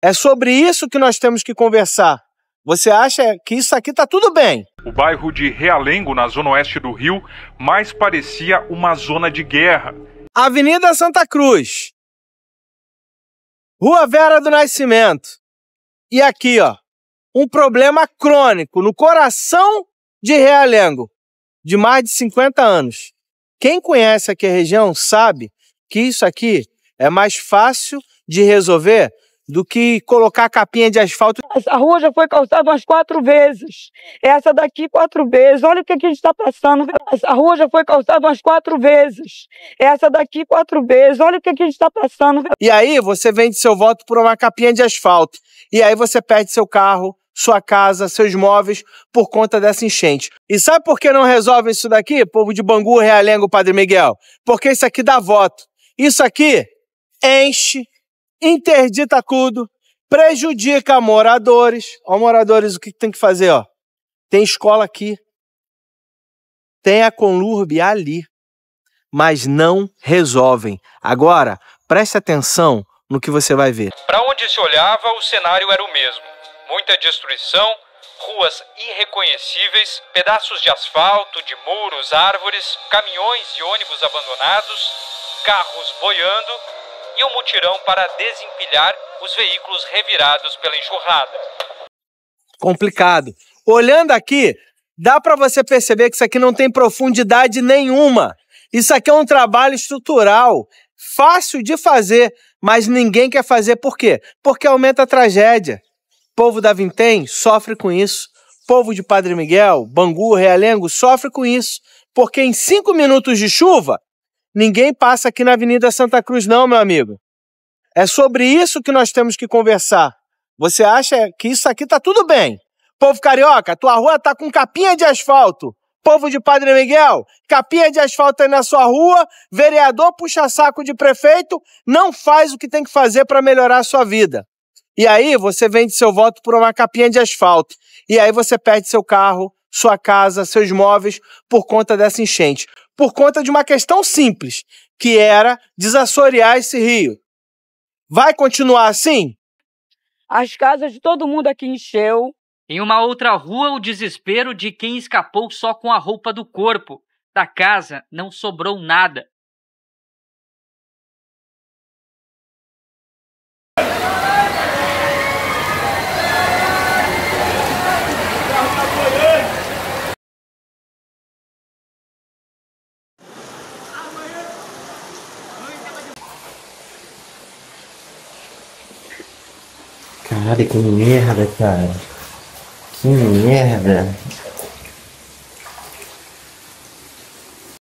É sobre isso que nós temos que conversar. Você acha que isso aqui está tudo bem? O bairro de Realengo, na zona oeste do Rio, mais parecia uma zona de guerra. Avenida Santa Cruz. Rua Vera do Nascimento. E aqui, ó, um problema crônico no coração de Realengo, de mais de 50 anos. Quem conhece aqui a região sabe que isso aqui é mais fácil de resolver do que colocar a capinha de asfalto. A rua já foi calçada umas quatro vezes. Essa daqui quatro vezes. Olha o que a gente está passando. A rua já foi calçada umas quatro vezes. Essa daqui quatro vezes. Olha o que a gente está passando. E aí você vende seu voto por uma capinha de asfalto. E aí você perde seu carro, sua casa, seus móveis por conta dessa enchente. E sabe por que não resolvem isso daqui, povo de Bangu, Realengo, Padre Miguel? Porque isso aqui dá voto. Isso aqui enche interdita tudo, prejudica moradores. Ó, moradores, o que tem que fazer? Ó? Tem escola aqui, tem a Conlurbe ali, mas não resolvem. Agora, preste atenção no que você vai ver. Para onde se olhava, o cenário era o mesmo: muita destruição, ruas irreconhecíveis, pedaços de asfalto, de muros, árvores, caminhões e ônibus abandonados, carros boiando e um mutirão para desempilhar os veículos revirados pela enxurrada. Complicado. Olhando aqui, dá para você perceber que isso aqui não tem profundidade nenhuma. Isso aqui é um trabalho estrutural, fácil de fazer, mas ninguém quer fazer por quê? Porque aumenta a tragédia. O povo da Vintém sofre com isso. O povo de Padre Miguel, Bangu, Realengo sofre com isso. Porque em cinco minutos de chuva, Ninguém passa aqui na Avenida Santa Cruz, não, meu amigo. É sobre isso que nós temos que conversar. Você acha que isso aqui tá tudo bem? Povo carioca, tua rua tá com capinha de asfalto. Povo de Padre Miguel, capinha de asfalto aí na sua rua, vereador puxa saco de prefeito, não faz o que tem que fazer para melhorar a sua vida. E aí você vende seu voto por uma capinha de asfalto. E aí você perde seu carro, sua casa, seus móveis por conta dessa enchente por conta de uma questão simples, que era desassorear esse rio. Vai continuar assim? As casas de todo mundo aqui encheu. Em uma outra rua, o desespero de quem escapou só com a roupa do corpo. Da casa não sobrou nada. Cara, que mulher, cara. Que mulher, velho.